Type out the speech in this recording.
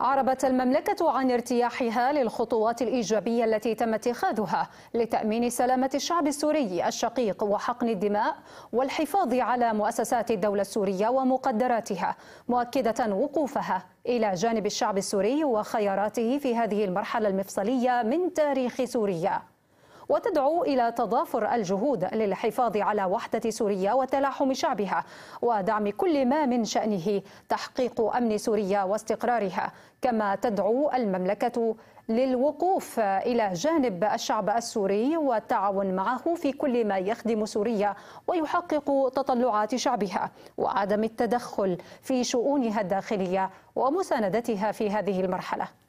عربت المملكة عن ارتياحها للخطوات الإيجابية التي تم اتخاذها لتأمين سلامة الشعب السوري الشقيق وحقن الدماء والحفاظ على مؤسسات الدولة السورية ومقدراتها مؤكدة وقوفها إلى جانب الشعب السوري وخياراته في هذه المرحلة المفصلية من تاريخ سوريا وتدعو إلى تضافر الجهود للحفاظ على وحدة سوريا وتلاحم شعبها ودعم كل ما من شأنه تحقيق أمن سوريا واستقرارها كما تدعو المملكة للوقوف إلى جانب الشعب السوري والتعاون معه في كل ما يخدم سوريا ويحقق تطلعات شعبها وعدم التدخل في شؤونها الداخلية ومساندتها في هذه المرحلة